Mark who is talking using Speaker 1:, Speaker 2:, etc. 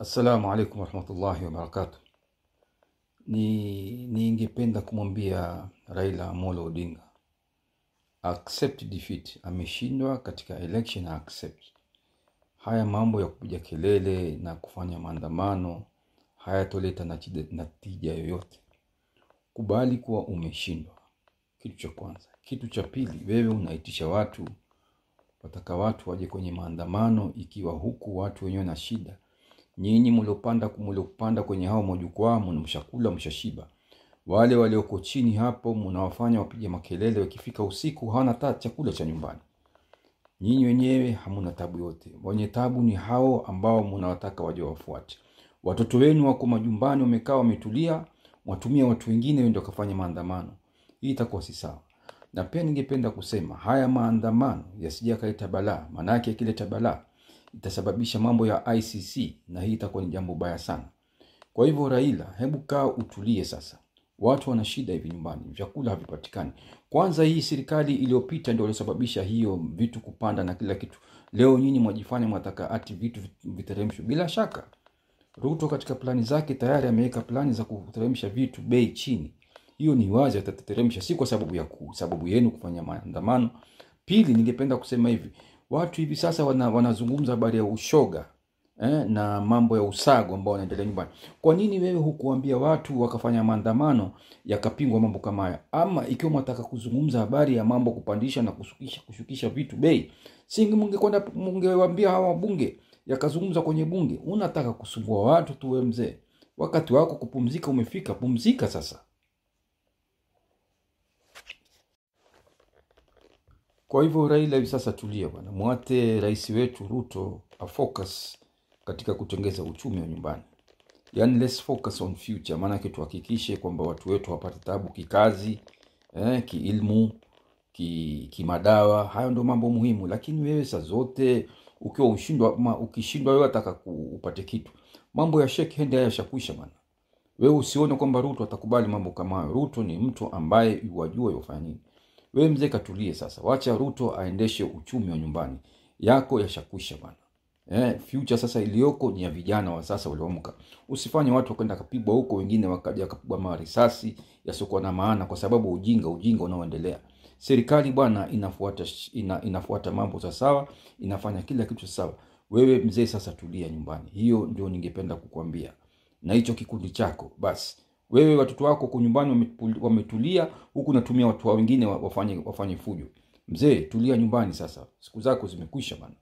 Speaker 1: Assalamu alaikum warahmatullahi wabarakatu. Ni ningependa kumwambia Raila Amolo Odinga accept defeat. Ameshindwa katika election, accept. Haya mambo ya kupiga kelele na kufanya maandamano hayatoleta natija yoyote. Kubali kuwa umeshindwa, kitu cha kwanza. Kitu cha pili, wewe unaitisha watu, wataka watu waje kwenye maandamano, ikiwa huku watu wenyewe na shida nyinyi mliopanda mliopanda kwenye hao majukwaa mshakula mshashiba wale walioko chini hapo mnawafanya wapiga makelele wakifika usiku hawana hata chakula cha nyumbani nyinyi wenyewe hamuna tabu yote wenye tabu ni hao ambao mnawataka waje wafuate watoto wenu wako majumbani wamekaa wametulia watumia watu wengine wende wakafanya maandamano hii itakuwa si sawa na pia ningependa kusema haya maandamano yasija kaleta balaa maana yake yakileta balaa itasababisha mambo ya ICC na hii itakuwa ni jambo baya sana. Kwa hivyo Raila, hebu kaa utulie sasa. Watu wana shida hivi nyumbani, vyakula havipatikani. Kwanza hii serikali iliyopita ndio iliyosababisha hiyo vitu kupanda na kila kitu. Leo nyinyi mwajifanya mwataka ati vitu viteremshwe. Bila shaka Ruto katika plani zake tayari ameweka plani za kuteremsha vitu bei chini. Hiyo ni wazi, atateremsha, si kwa sababu ya ku, sababu yenu kufanya maandamano. Pili, ningependa kusema hivi, watu hivi sasa wanazungumza wana habari ya ushoga eh, na mambo ya usago ambao wanaendelea nyumbani. Kwa nini wewe hukuambia watu wakafanya maandamano yakapingwa mambo kama haya? Ama ikiwa mnataka kuzungumza habari ya mambo kupandisha na kushukisha, kushukisha vitu bei, singi mungekwenda mungewaambia hawa bunge yakazungumza kwenye bunge. Unataka kusumbua watu tu wewe mzee, wakati wako kupumzika umefika, pumzika sasa. Kwa hivyo Raila hivi sasa tulia bwana, mwate rais wetu Ruto afocus katika kutengeza uchumi wa nyumbani, yani let's focus on future. Maanake tuhakikishe kwamba watu wetu wapate tabu kikazi, eh, kiilmu, kimadawa ki hayo ndio mambo muhimu, lakini wewe saa zote ukiwa ushindwa, ukishindwa wewe ataka upate kitu, mambo ya shake hand haya yashakwisha bwana. Wewe usione kwamba Ruto atakubali mambo kama hayo. Ruto ni mtu ambaye wajua yofanya nini we mzee katulie sasa wacha ruto aendeshe uchumi wa nyumbani yako yashakwisha bana Eh, future sasa iliyoko ni ya vijana wa sasa walioamka. Usifanye watu wakaenda kapigwa huko, wengine wakaja kapigwa marisasi yasiokuwa na maana, kwa sababu ujinga ujinga unaoendelea. Serikali bwana inafuata, ina, inafuata mambo sawasawa, inafanya kila kitu sawa. Wewe mzee sasa tulia nyumbani, hiyo ndio ningependa kukuambia, na hicho kikundi chako basi wewe watoto wako huko nyumbani wametulia huku natumia watu wengine wafanye, wafanye fujo mzee tulia nyumbani sasa siku zako zimekwisha bana